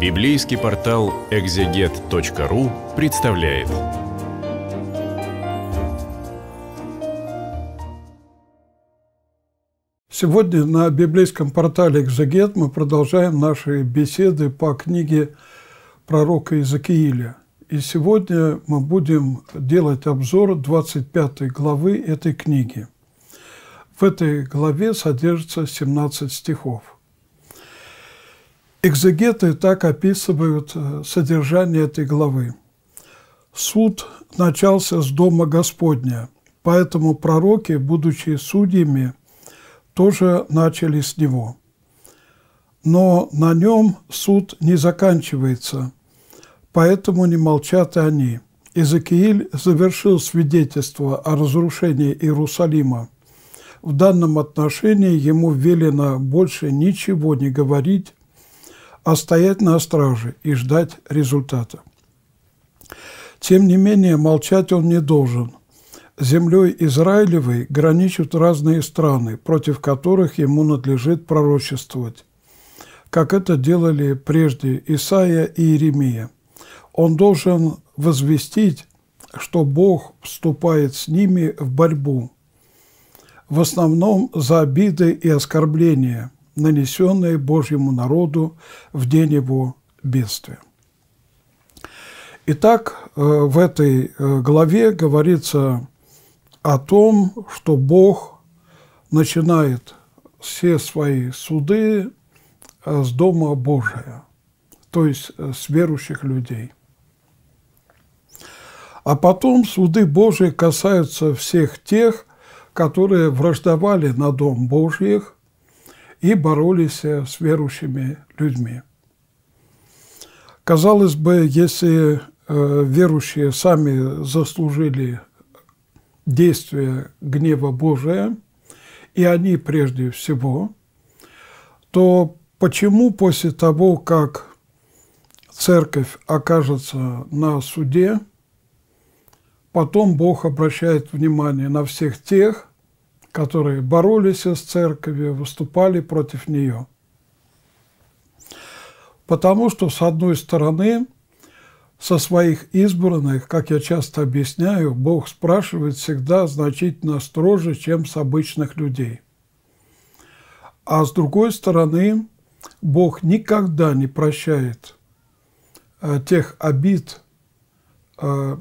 Библейский портал экзегет.ру представляет. Сегодня на библейском портале «Экзегет» мы продолжаем наши беседы по книге пророка Иезекииля. И сегодня мы будем делать обзор 25 главы этой книги. В этой главе содержится 17 стихов. Экзегеты так описывают э, содержание этой главы. «Суд начался с Дома Господня, поэтому пророки, будучи судьями, тоже начали с него. Но на нем суд не заканчивается, поэтому не молчат и они». Иезекииль завершил свидетельство о разрушении Иерусалима. В данном отношении ему велено больше ничего не говорить а стоять на страже и ждать результата. Тем не менее, молчать он не должен. Землей Израилевой граничат разные страны, против которых ему надлежит пророчествовать, как это делали прежде Исаия и Иеремия. Он должен возвестить, что Бог вступает с ними в борьбу, в основном за обиды и оскорбления, нанесенные Божьему народу в день его бедствия. Итак, э, в этой э, главе говорится о том, что Бог начинает все свои суды э, с Дома Божия, то есть с верующих людей. А потом суды Божии касаются всех тех, которые враждовали на Дом Божьих, и боролись э, с верующими людьми. Казалось бы, если э, верующие сами заслужили действие гнева Божия, и они прежде всего, то почему после того, как церковь окажется на суде, потом Бог обращает внимание на всех тех, которые боролись с церковью, выступали против нее. Потому что, с одной стороны, со своих избранных, как я часто объясняю, Бог спрашивает всегда значительно строже, чем с обычных людей. А с другой стороны, Бог никогда не прощает э, тех обид, э,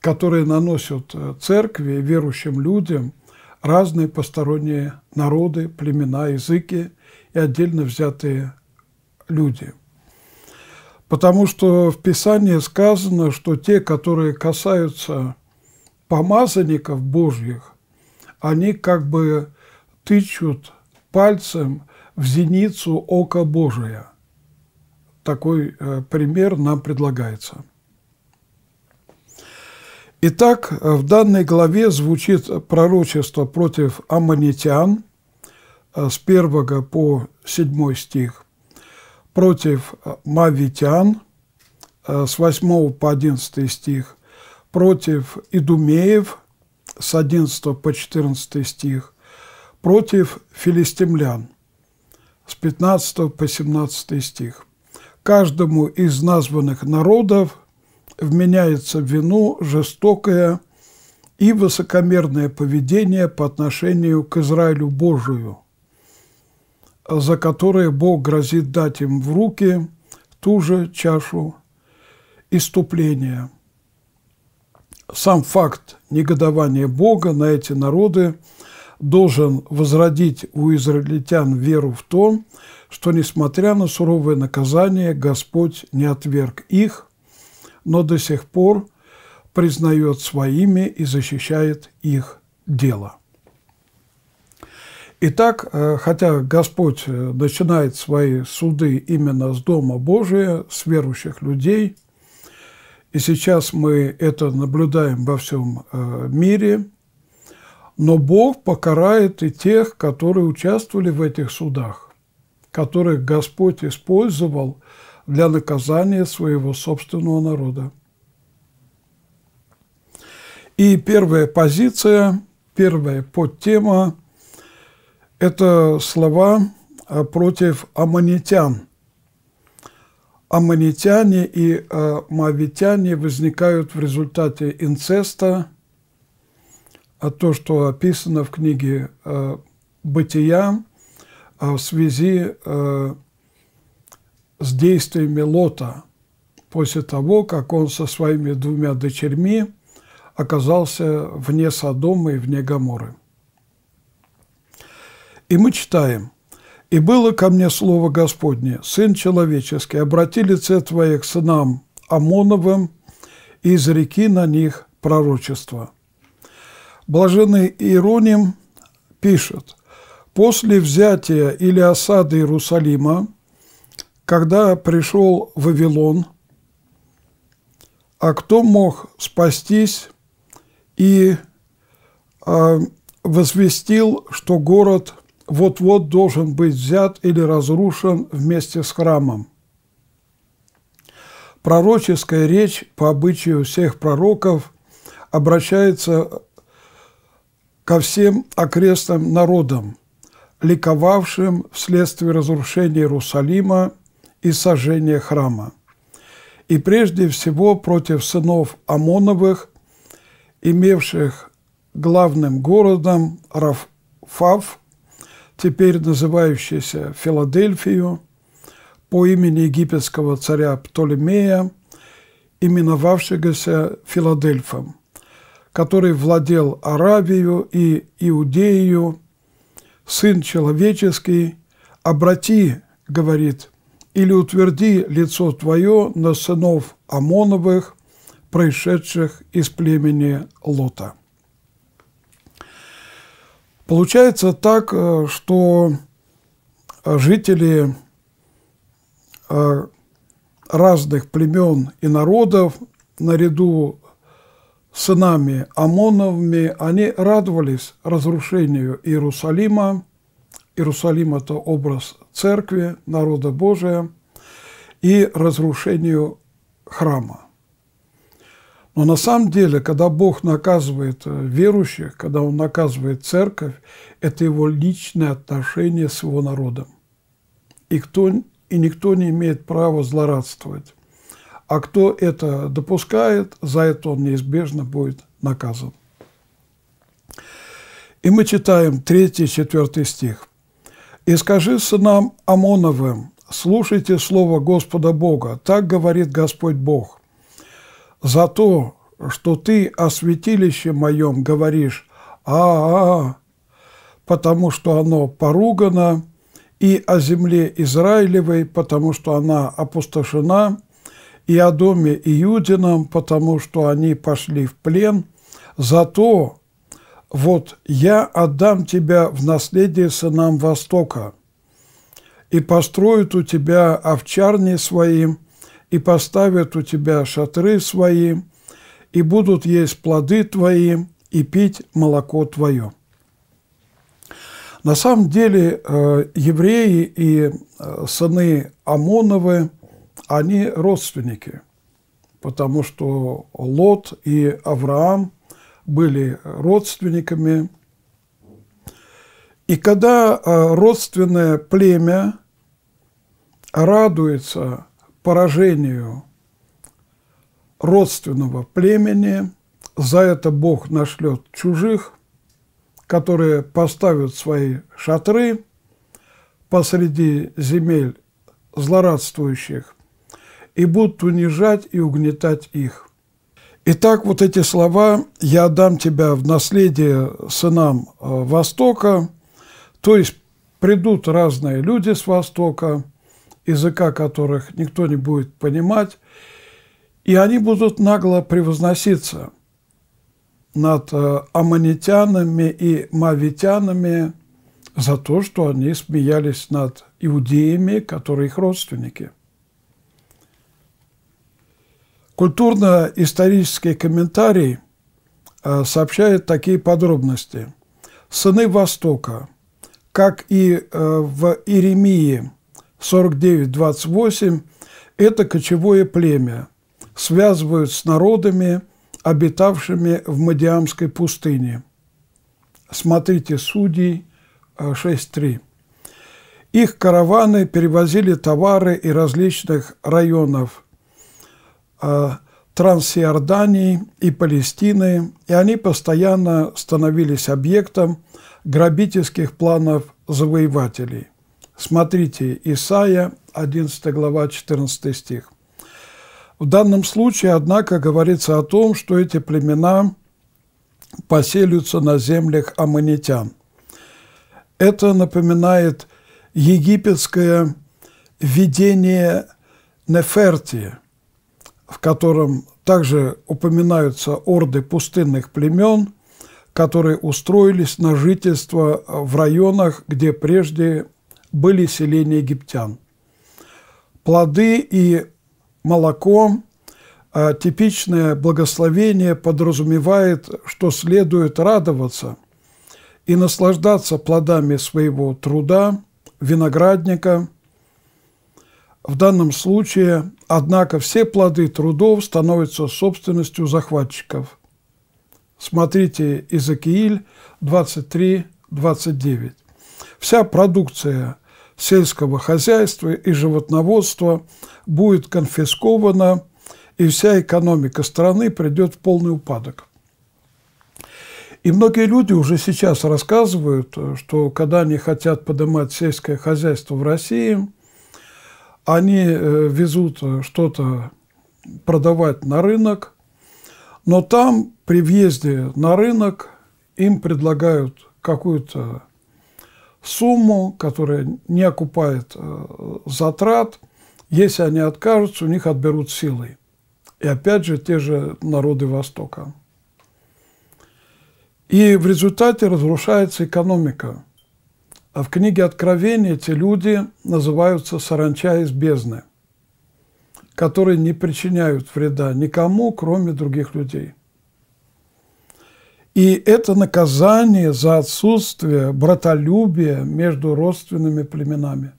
которые наносят э, церкви, верующим людям – разные посторонние народы, племена, языки и отдельно взятые люди. Потому что в Писании сказано, что те, которые касаются помазанников Божьих, они как бы тычут пальцем в зеницу ока Божия. Такой э, пример нам предлагается – Итак, в данной главе звучит пророчество против аммонитян э, с 1 по 7 стих, против э, мавитян э, с 8 по 11 стих, против идумеев с 11 по 14 стих, против филистимлян с 15 по 17 стих. Каждому из названных народов – вменяется вину жестокое и высокомерное поведение по отношению к Израилю Божию, за которое Бог грозит дать им в руки ту же чашу иступления. Сам факт негодования Бога на эти народы должен возродить у израильтян веру в то, что, несмотря на суровое наказание, Господь не отверг их, но до сих пор признает своими и защищает их дело. Итак, э, хотя Господь э, начинает свои суды именно с Дома Божия, с верующих людей, и сейчас мы это наблюдаем во всем э, мире, но Бог покарает и тех, которые участвовали в этих судах, которых Господь использовал для наказания своего собственного народа. И первая позиция, первая подтема – это слова а, против аммонитян. Аммонитяне и а, мавитяне возникают в результате инцеста, а то, что описано в книге а, «Бытия» в связи с с действиями Лота после того, как он со своими двумя дочерьми оказался вне Содома и вне Гаморы. И мы читаем. «И было ко мне слово Господне, Сын человеческий, обрати лице Твое к сынам Амоновым, и изреки на них пророчество». Блаженный Иероним пишет, «После взятия или осады Иерусалима когда пришел Вавилон, а кто мог спастись и э, возвестил, что город вот-вот должен быть взят или разрушен вместе с храмом. Пророческая речь по обычаю всех пророков обращается ко всем окрестным народам, ликовавшим вследствие разрушения Иерусалима и сожжение храма. И прежде всего против сынов Амоновых, имевших главным городом Рафав, теперь называющийся Филадельфию, по имени египетского царя Птолемея, именовавшегося Филадельфом, который владел Аравию и Иудею, Сын человеческий, обрати, говорит или утверди лицо твое на сынов Амоновых, происшедших из племени Лота». Получается так, э, что э, жители э, разных племен и народов наряду с сынами Амоновыми, они радовались разрушению Иерусалима, Иерусалим – это образ церкви, народа Божия, и разрушению храма. Но на самом деле, когда Бог наказывает э, верующих, когда Он наказывает церковь, это его личное отношение с его народом. И, кто, и никто не имеет права злорадствовать. А кто это допускает, за это он неизбежно будет наказан. И мы читаем 3-4 стих. «И скажи сынам Амоновым, слушайте слово Господа Бога, так говорит Господь Бог. За то, что ты о святилище моем говоришь, а, -а, -а потому что оно поругано, и о земле Израилевой, потому что она опустошена, и о доме Иудином, потому что они пошли в плен, за то, «Вот я отдам тебя в наследие сынам Востока, и построят у тебя овчарни свои, и поставят у тебя шатры свои, и будут есть плоды твоим, и пить молоко твое». На самом деле э, евреи и э, сыны Амоновы, они родственники, потому что Лот и Авраам – были родственниками. И когда а, родственное племя радуется поражению родственного племени, за это Бог нашлет чужих, которые поставят свои шатры посреди земель злорадствующих и будут унижать и угнетать их. Итак, вот эти слова «я дам тебя в наследие сынам э, Востока», то есть придут разные люди с Востока, языка которых никто не будет понимать, и они будут нагло превозноситься над э, аммонитянами и мавитянами за то, что они смеялись над иудеями, которые их родственники – Культурно-исторический комментарий э, сообщает такие подробности. Сыны Востока, как и э, в Иеремии 49.28, это кочевое племя, связывают с народами, обитавшими в Мадиамской пустыне. Смотрите Судей 6.3. Э, Их караваны перевозили товары из различных районов – Э, Трансиордании и Палестины, и они постоянно становились объектом грабительских планов завоевателей. Смотрите, Исаия, 11 глава, 14 стих. В данном случае, однако, говорится о том, что эти племена поселятся на землях аммонитян. Это напоминает египетское видение Неферти – в котором также упоминаются орды пустынных племен, которые устроились на жительство в районах, где прежде были селения египтян. Плоды и молоко а, – типичное благословение подразумевает, что следует радоваться и наслаждаться плодами своего труда, виноградника – в данном случае, однако, все плоды трудов становятся собственностью захватчиков. Смотрите Изакииль 23-29. Вся продукция сельского хозяйства и животноводства будет конфискована, и вся экономика страны придет в полный упадок. И многие люди уже сейчас рассказывают, что когда они хотят поднимать сельское хозяйство в России – они э, везут э, что-то продавать на рынок, но там при въезде на рынок им предлагают какую-то сумму, которая не окупает э, затрат. Если они откажутся, у них отберут силой. И опять же те же народы Востока. И в результате разрушается экономика – а В книге Откровения эти люди называются саранча из бездны, которые не причиняют вреда никому, кроме других людей. И это наказание за отсутствие братолюбия между родственными племенами.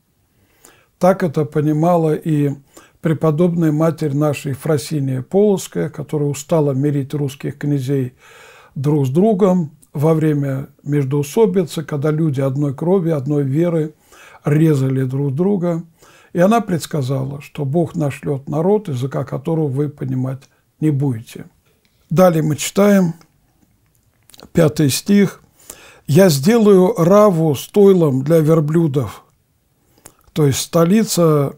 Так это понимала и преподобная матерь нашей Фросиния Полоская, которая устала мирить русских князей друг с другом, во время междуусобицы, когда люди одной крови, одной веры резали друг друга. И она предсказала, что Бог нашлет народ, языка которого вы понимать не будете. Далее мы читаем пятый стих. «Я сделаю Раву стойлом для верблюдов». То есть столица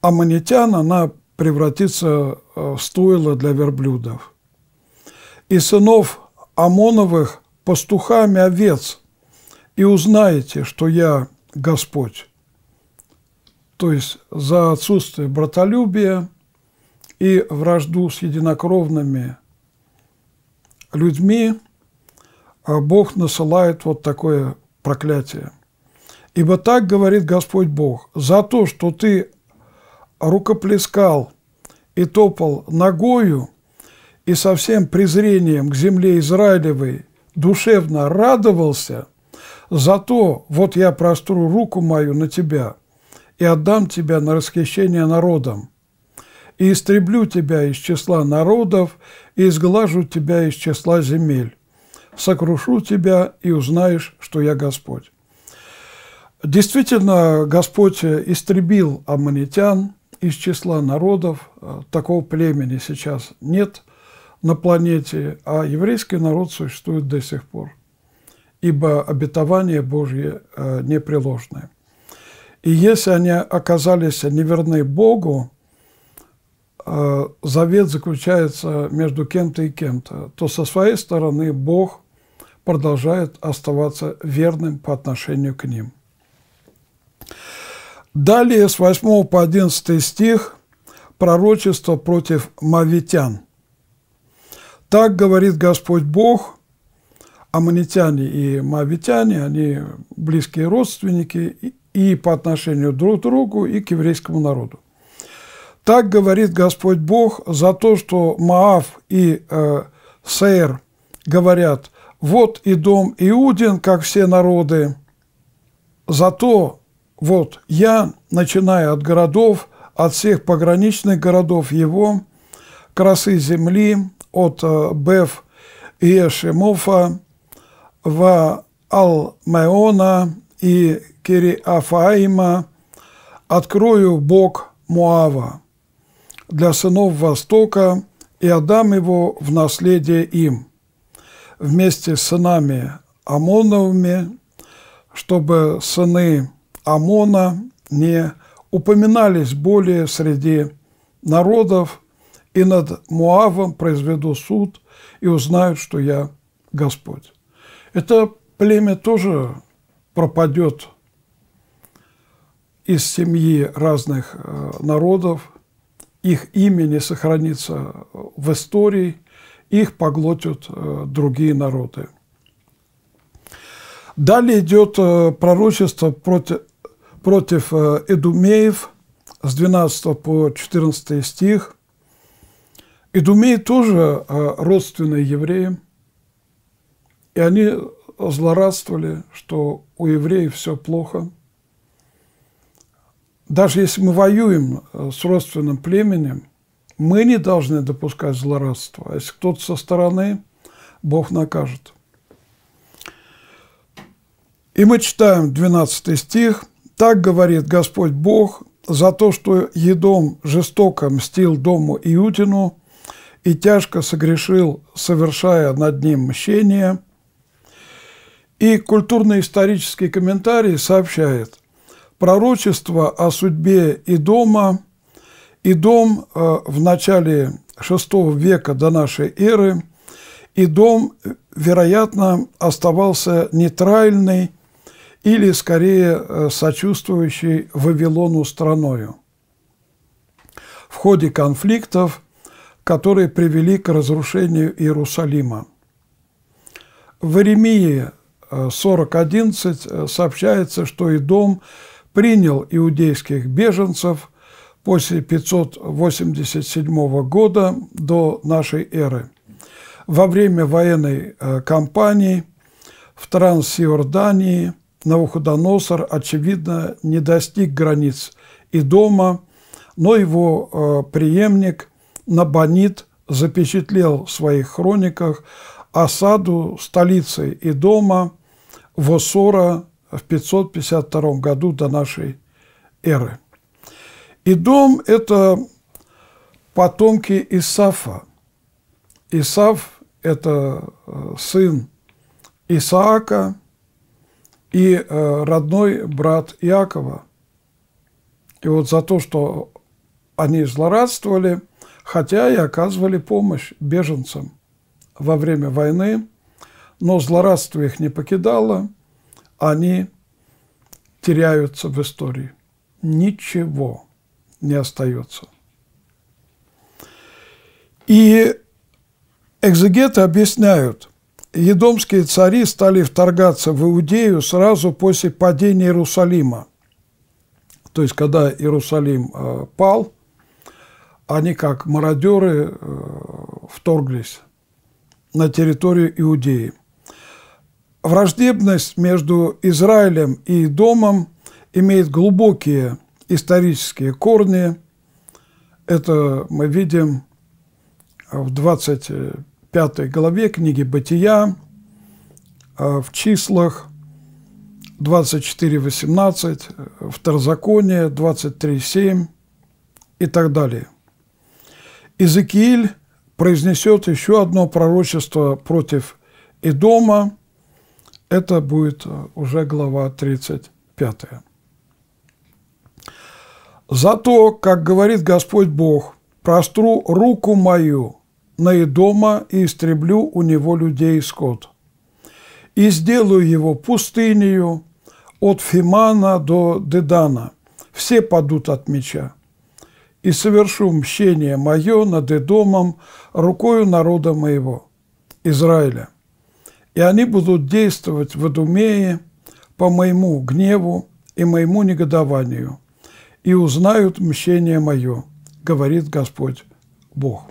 аммонитян, она превратится э, в стойло для верблюдов. «И сынов Амоновых пастухами овец, и узнаете, что я Господь. То есть за отсутствие братолюбия и вражду с единокровными людьми а Бог насылает вот такое проклятие. Ибо так говорит Господь Бог, за то, что ты рукоплескал и топал ногою – и со всем презрением к земле Израилевой душевно радовался, зато вот я простру руку мою на тебя и отдам тебя на расхищение народом, и истреблю тебя из числа народов, и изглажу тебя из числа земель, сокрушу тебя, и узнаешь, что я Господь». Действительно, Господь истребил аммонитян из числа народов, такого племени сейчас нет – на планете, а еврейский народ существует до сих пор, ибо обетование Божье э, непреложное. И если они оказались неверны Богу, э, завет заключается между кем-то и кем-то, то со своей стороны Бог продолжает оставаться верным по отношению к ним. Далее с 8 по 11 стих пророчество против мавитян – так говорит Господь Бог, аммонитяне и моавитяне, они близкие родственники и по отношению друг к другу, и к еврейскому народу. Так говорит Господь Бог за то, что Маав и э, Сейр говорят, вот и дом Иудин, как все народы, зато вот я, начиная от городов, от всех пограничных городов его, красы земли, от Беф Иешемофа в Алмеона и Кириафаима открою Бог Муава для сынов Востока и отдам его в наследие им вместе с сынами Амоновыми, чтобы сыны Амона не упоминались более среди народов и над Муавом произведу суд, и узнают, что я Господь. Это племя тоже пропадет из семьи разных э, народов, их имя не сохранится э, в истории, их поглотят э, другие народы. Далее идет пророчество против, против Эдумеев с 12 по 14 стих. Идумеи тоже а, родственные евреям, и они злорадствовали, что у евреев все плохо. Даже если мы воюем э, с родственным племенем, мы не должны допускать злорадства. А если кто-то со стороны, Бог накажет. И мы читаем 12 стих. «Так говорит Господь Бог, за то, что Едом жестоко мстил дому Иутину, и тяжко согрешил, совершая над ним мщение. И культурно-исторический комментарий сообщает, пророчество о судьбе и дома, и дом э, в начале VI века до нашей эры, и дом, вероятно, оставался нейтральный или, скорее, э, сочувствующий Вавилону страною. В ходе конфликтов – которые привели к разрушению Иерусалима. В Иеремии 40.11 э, э, сообщается, что Идом принял иудейских беженцев после 587 года до нашей эры. Во время военной э, кампании в Трансиордании Навуходоносор, очевидно, не достиг границ и дома, но его преемник Набонид запечатлел в своих хрониках осаду столицы и дома Восора в 552 году до нашей эры. И дом – это потомки Исафа. Исаф – это э, сын Исаака и э, родной брат Иакова. И вот за то, что они злорадствовали, хотя и оказывали помощь беженцам во время войны, но злорадство их не покидало, они теряются в истории. Ничего не остается. И экзегеты объясняют, едомские цари стали вторгаться в Иудею сразу после падения Иерусалима. То есть, когда Иерусалим э, пал – они как мародеры э, вторглись на территорию Иудеи. Враждебность между Израилем и Домом имеет глубокие исторические корни. Это мы видим в 25 главе книги «Бытия», э, в числах 24.18, Второзаконие 23.7 и так далее – Иезекииль произнесет еще одно пророчество против Идома. Это будет э, уже глава 35. «Зато, как говорит Господь Бог, простру руку мою на Идома и истреблю у него людей и скот, и сделаю его пустынею от Фимана до Дедана, все падут от меча, и совершу мщение мое над Эдомом рукою народа моего, Израиля. И они будут действовать в Эдумее по моему гневу и моему негодованию, и узнают мщение мое, говорит Господь Бог.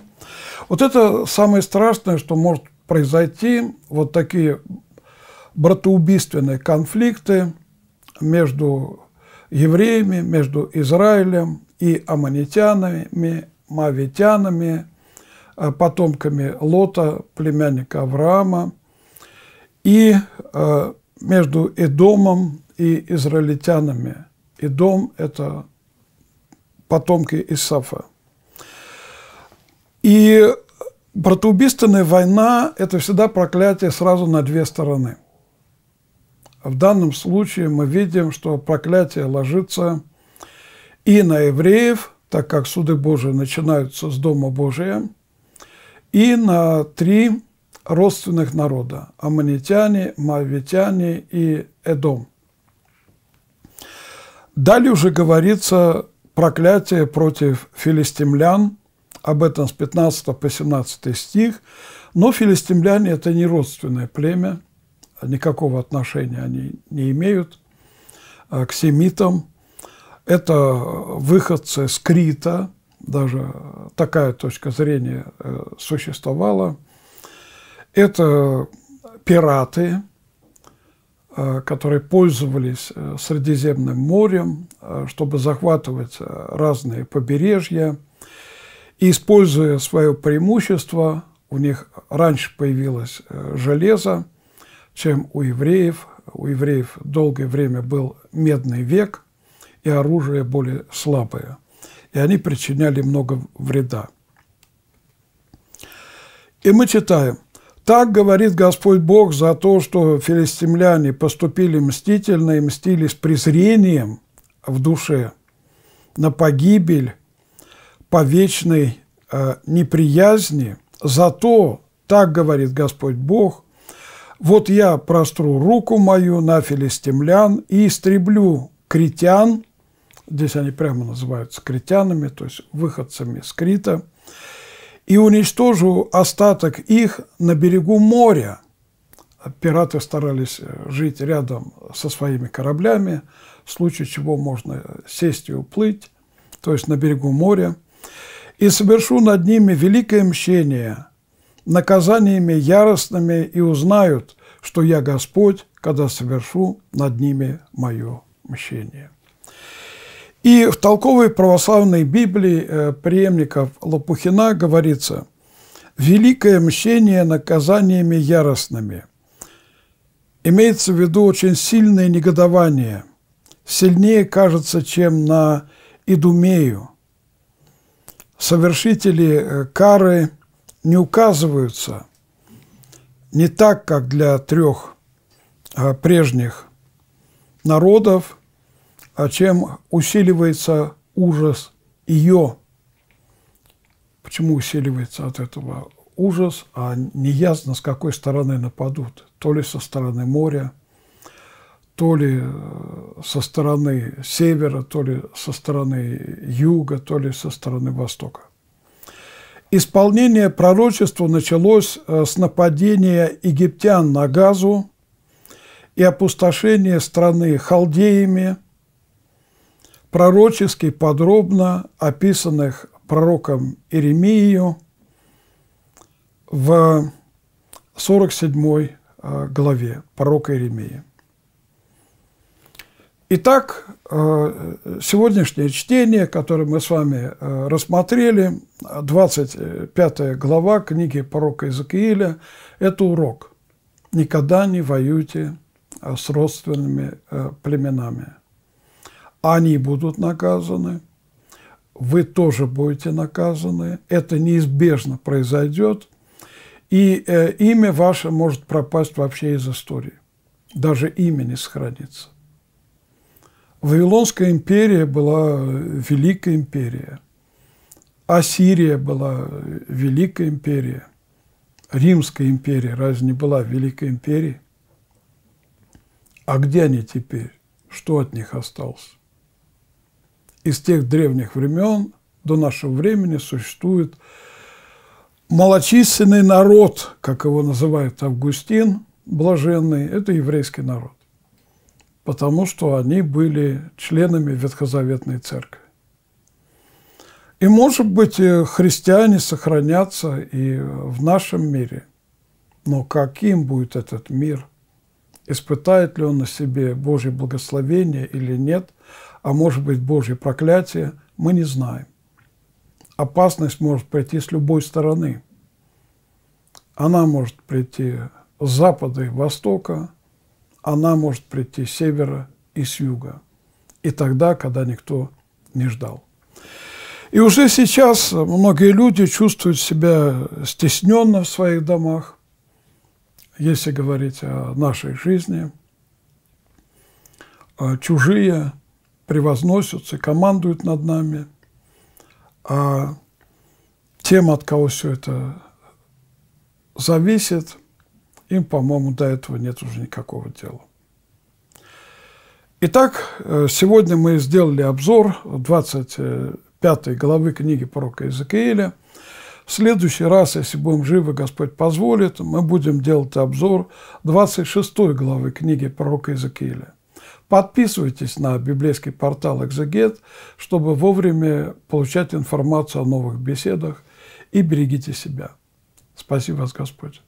Вот это самое страшное, что может произойти, вот такие братоубийственные конфликты между евреями, между Израилем, и аммонитянами, мавитянами, э, потомками Лота, племянника Авраама, и э, между Эдомом и израильтянами. Эдом – это потомки Исафа. И братоубийственная война – это всегда проклятие сразу на две стороны. В данном случае мы видим, что проклятие ложится – и на евреев, так как суды Божии начинаются с Дома Божия, и на три родственных народа – аммонитяне, моавитяне и Эдом. Далее уже говорится проклятие против филистимлян, об этом с 15 по 17 стих, но филистимляне – это не родственное племя, никакого отношения они не имеют а, к семитам – это выходцы с Крита, даже такая точка зрения э, существовала. Это пираты, э, которые пользовались э, Средиземным морем, чтобы захватывать разные побережья. И используя свое преимущество, у них раньше появилось железо, чем у евреев. У евреев долгое время был медный век – и оружие более слабое. И они причиняли много вреда. И мы читаем. Так говорит Господь Бог за то, что филистимляне поступили мстительно и мстили с презрением в душе на погибель по вечной э, неприязни. Зато, так говорит Господь Бог, вот я простру руку мою на филистимлян и истреблю критян Здесь они прямо называются критянами, то есть выходцами с Крита. «И уничтожу остаток их на берегу моря». Пираты старались э, жить рядом со своими кораблями, в случае чего можно сесть и уплыть, то есть на берегу моря. «И совершу над ними великое мщение, наказаниями яростными, и узнают, что я Господь, когда совершу над ними мое мщение». И в толковой православной Библии э, преемников Лопухина говорится «Великое мщение наказаниями яростными». Имеется в виду очень сильное негодование, сильнее кажется, чем на Идумею. Совершители э, кары не указываются, не так, как для трех э, прежних народов – а тем усиливается ужас ее. Почему усиливается от этого ужас, а неясно, с какой стороны нападут. То ли со стороны моря, то ли э, со стороны севера, то ли со стороны юга, то ли со стороны востока. Исполнение пророчества началось э, с нападения египтян на Газу и опустошения страны халдеями – пророчески подробно описанных пророком Иеремию в 47 э, главе пророка Иеремии. Итак, э, сегодняшнее чтение, которое мы с вами э, рассмотрели, 25 глава книги пророка Иезекииля, это урок. Никогда не воюйте с родственными племенами они будут наказаны, вы тоже будете наказаны, это неизбежно произойдет, и э, имя ваше может пропасть вообще из истории, даже имя не сохранится. Вавилонская империя была э, великая империя, Ассирия была э, великая империя, Римская империя разве не была великой империей? А где они теперь? Что от них осталось? из тех древних времен до нашего времени существует малочисленный народ, как его называет Августин Блаженный, это еврейский народ, потому что они были членами Ветхозаветной Церкви. И, может быть, э, христиане сохранятся и в нашем мире. Но каким будет этот мир? Испытает ли он на себе Божье благословение или нет? а может быть Божье проклятие, мы не знаем. Опасность может прийти с любой стороны. Она может прийти с запада и востока, она может прийти с севера и с юга. И тогда, когда никто не ждал. И уже сейчас многие люди чувствуют себя стесненно в своих домах, если говорить о нашей жизни. Чужие превозносятся, командуют над нами. А тем, от кого все это зависит, им, по-моему, до этого нет уже никакого дела. Итак, э, сегодня мы сделали обзор 25 главы книги пророка Иезекииля. В следующий раз, если будем живы, Господь позволит, мы будем делать обзор 26 главы книги пророка Иезекииля. Подписывайтесь на библейский портал «Экзегет», чтобы вовремя получать информацию о новых беседах и берегите себя. Спасибо вас, Господь.